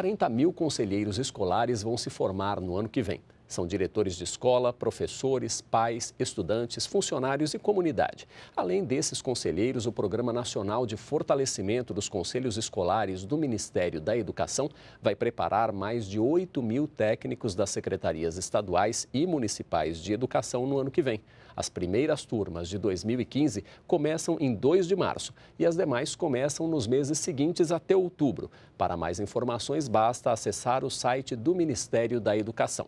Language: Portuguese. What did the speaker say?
40 mil conselheiros escolares vão se formar no ano que vem. São diretores de escola, professores, pais, estudantes, funcionários e comunidade. Além desses conselheiros, o Programa Nacional de Fortalecimento dos Conselhos Escolares do Ministério da Educação vai preparar mais de 8 mil técnicos das secretarias estaduais e municipais de educação no ano que vem. As primeiras turmas de 2015 começam em 2 de março e as demais começam nos meses seguintes até outubro. Para mais informações, basta acessar o site do Ministério da Educação.